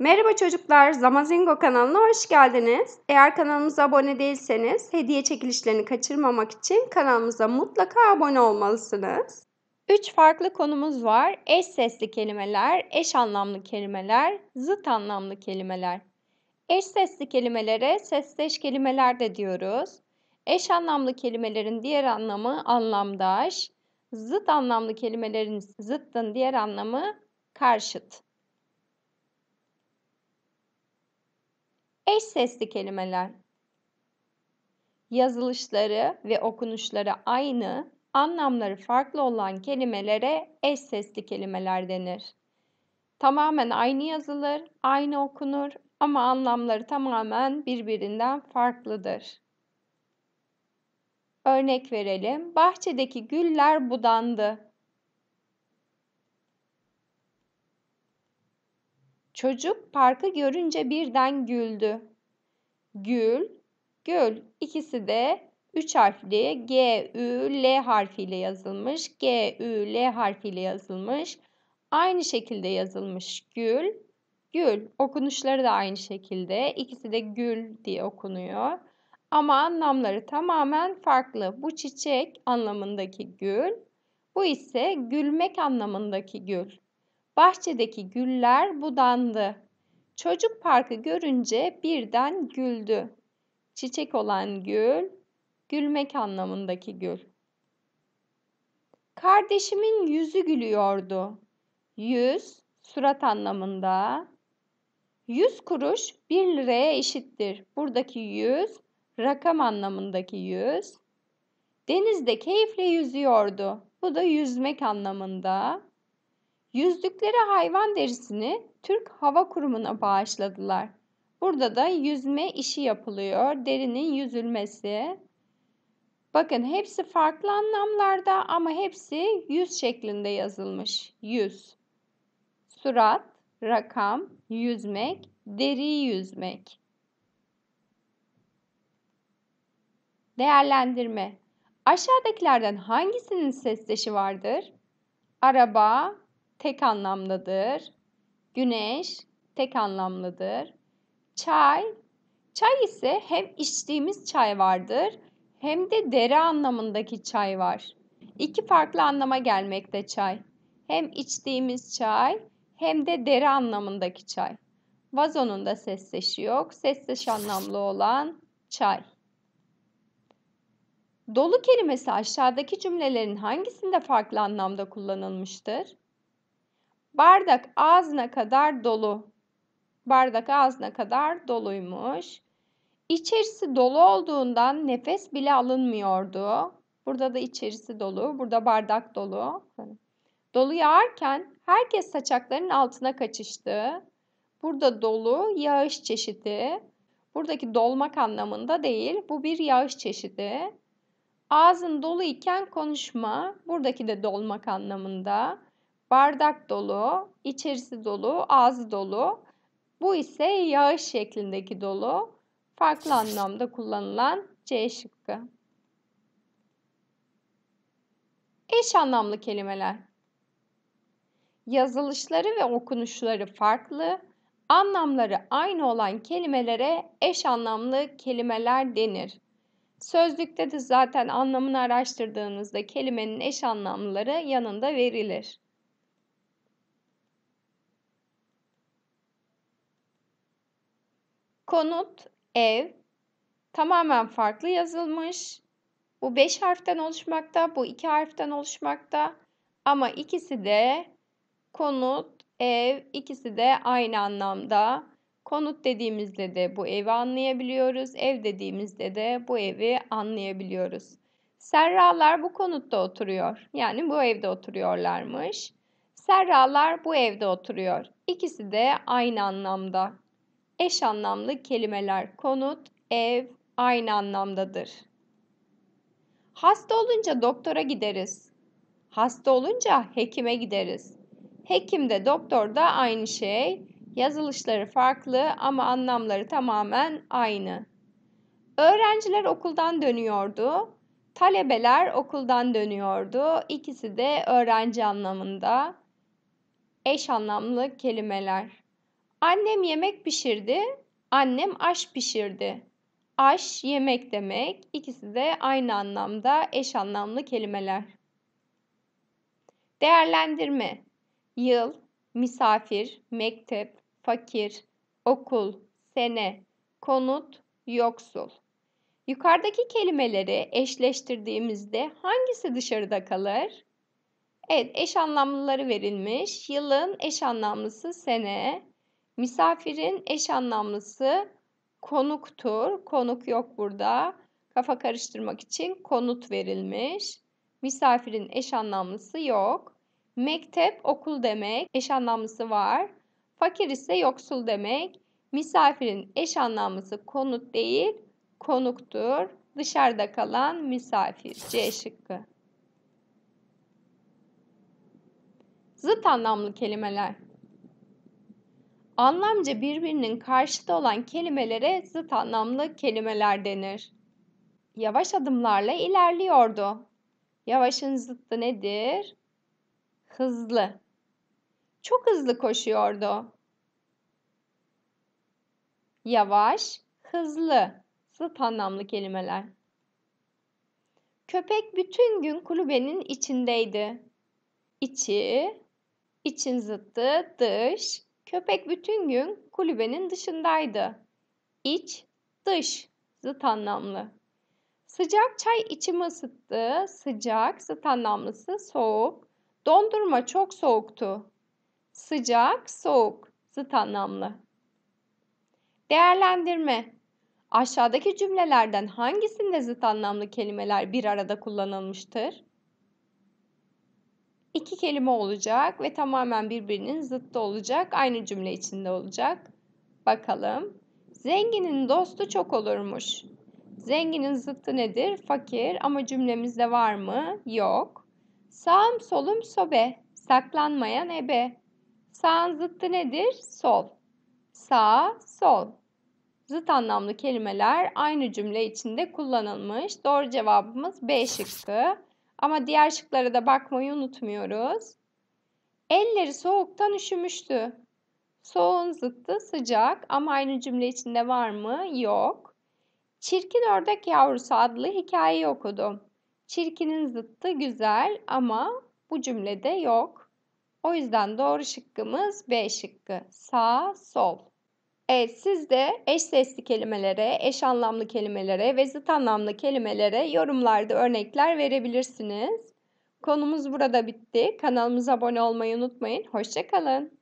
Merhaba çocuklar, Zamazingo kanalına hoş geldiniz. Eğer kanalımıza abone değilseniz hediye çekilişlerini kaçırmamak için kanalımıza mutlaka abone olmalısınız. Üç farklı konumuz var. Eş sesli kelimeler, eş anlamlı kelimeler, zıt anlamlı kelimeler. Eş sesli kelimelere sesleş kelimeler de diyoruz. Eş anlamlı kelimelerin diğer anlamı anlamdaş, zıt anlamlı kelimelerin zıttın diğer anlamı karşıt. Eş sesli kelimeler. Yazılışları ve okunuşları aynı, anlamları farklı olan kelimelere eş sesli kelimeler denir. Tamamen aynı yazılır, aynı okunur ama anlamları tamamen birbirinden farklıdır. Örnek verelim. Bahçedeki güller budandı. Çocuk parkı görünce birden güldü. Gül, gül ikisi de üç harfli G, Ü, L harfiyle yazılmış. G, Ü, L harfiyle yazılmış. Aynı şekilde yazılmış gül, gül. Okunuşları da aynı şekilde. İkisi de gül diye okunuyor. Ama anlamları tamamen farklı. Bu çiçek anlamındaki gül, bu ise gülmek anlamındaki gül. Bahçedeki güller budandı. Çocuk parkı görünce birden güldü. Çiçek olan gül, gülmek anlamındaki gül. Kardeşimin yüzü gülüyordu. Yüz, surat anlamında. Yüz kuruş bir liraya eşittir. Buradaki yüz, rakam anlamındaki yüz. Denizde keyifle yüzüyordu. Bu da yüzmek anlamında. Yüzdükleri hayvan derisini Türk Hava Kurumu'na bağışladılar. Burada da yüzme işi yapılıyor. Derinin yüzülmesi. Bakın hepsi farklı anlamlarda ama hepsi yüz şeklinde yazılmış. Yüz. Surat, rakam, yüzmek, deri yüzmek. Değerlendirme. Aşağıdakilerden hangisinin sesleşi vardır? Araba, tek anlamlıdır. Güneş tek anlamlıdır. Çay, çay ise hem içtiğimiz çay vardır hem de dere anlamındaki çay var. İki farklı anlama gelmekte çay. Hem içtiğimiz çay hem de dere anlamındaki çay. Vazonun da sesleşi yok. Sesleş anlamlı olan çay. Dolu kelimesi aşağıdaki cümlelerin hangisinde farklı anlamda kullanılmıştır? Bardak ağzına kadar dolu. Bardak ağzına kadar doluymuş. İçerisi dolu olduğundan nefes bile alınmıyordu. Burada da içerisi dolu, burada bardak dolu. Dolu yağarken herkes saçakların altına kaçıştı. Burada dolu yağış çeşidi. Buradaki dolmak anlamında değil, bu bir yağış çeşidi. Ağzın dolu iken konuşma, buradaki de dolmak anlamında bardak dolu, içerisi dolu, ağzı dolu. Bu ise yağış şeklindeki dolu. Farklı anlamda kullanılan C şıkkı. Eş anlamlı kelimeler. Yazılışları ve okunuşları farklı, anlamları aynı olan kelimelere eş anlamlı kelimeler denir. Sözlükte de zaten anlamını araştırdığınızda kelimenin eş anlamları yanında verilir. konut, ev tamamen farklı yazılmış. Bu 5 harften oluşmakta, bu 2 harften oluşmakta ama ikisi de konut, ev ikisi de aynı anlamda. Konut dediğimizde de bu evi anlayabiliyoruz, ev dediğimizde de bu evi anlayabiliyoruz. Serralar bu konutta oturuyor. Yani bu evde oturuyorlarmış. Serralar bu evde oturuyor. İkisi de aynı anlamda eş anlamlı kelimeler konut, ev aynı anlamdadır. Hasta olunca doktora gideriz. Hasta olunca hekime gideriz. Hekim de doktor da aynı şey. Yazılışları farklı ama anlamları tamamen aynı. Öğrenciler okuldan dönüyordu. Talebeler okuldan dönüyordu. İkisi de öğrenci anlamında eş anlamlı kelimeler. Annem yemek pişirdi. Annem aş pişirdi. Aş yemek demek. İkisi de aynı anlamda eş anlamlı kelimeler. Değerlendirme. Yıl, misafir, mektep, fakir, okul, sene, konut, yoksul. Yukarıdaki kelimeleri eşleştirdiğimizde hangisi dışarıda kalır? Evet, eş anlamlıları verilmiş. Yılın eş anlamlısı sene, Misafirin eş anlamlısı konuktur. Konuk yok burada. Kafa karıştırmak için konut verilmiş. Misafirin eş anlamlısı yok. Mektep okul demek. Eş anlamlısı var. Fakir ise yoksul demek. Misafirin eş anlamlısı konut değil, konuktur. Dışarıda kalan misafir. C şıkkı. Zıt anlamlı kelimeler. Anlamca birbirinin karşıtı olan kelimelere zıt anlamlı kelimeler denir. Yavaş adımlarla ilerliyordu. Yavaşın zıttı nedir? Hızlı. Çok hızlı koşuyordu. Yavaş, hızlı, zıt anlamlı kelimeler. Köpek bütün gün kulübenin içindeydi. İçi, için zıttı dış, Köpek bütün gün kulübenin dışındaydı. İç, dış, zıt anlamlı. Sıcak çay içimi ısıttı, sıcak, zıt anlamlısı soğuk. Dondurma çok soğuktu. Sıcak, soğuk, zıt anlamlı. Değerlendirme Aşağıdaki cümlelerden hangisinde zıt anlamlı kelimeler bir arada kullanılmıştır? iki kelime olacak ve tamamen birbirinin zıttı olacak. Aynı cümle içinde olacak. Bakalım. Zenginin dostu çok olurmuş. Zenginin zıttı nedir? Fakir ama cümlemizde var mı? Yok. Sağım solum sobe. Saklanmayan ebe. Sağın zıttı nedir? Sol. Sağ, sol. Zıt anlamlı kelimeler aynı cümle içinde kullanılmış. Doğru cevabımız B şıkkı. Ama diğer şıklara da bakmayı unutmuyoruz. Elleri soğuktan üşümüştü. Soğun zıttı sıcak ama aynı cümle içinde var mı? Yok. Çirkin Ördek Yavrusu adlı hikayeyi okudum. Çirkinin zıttı güzel ama bu cümlede yok. O yüzden doğru şıkkımız B şıkkı. Sağ, sol. Evet siz de eş sesli kelimelere, eş anlamlı kelimelere ve zıt anlamlı kelimelere yorumlarda örnekler verebilirsiniz. Konumuz burada bitti. Kanalımıza abone olmayı unutmayın. Hoşçakalın.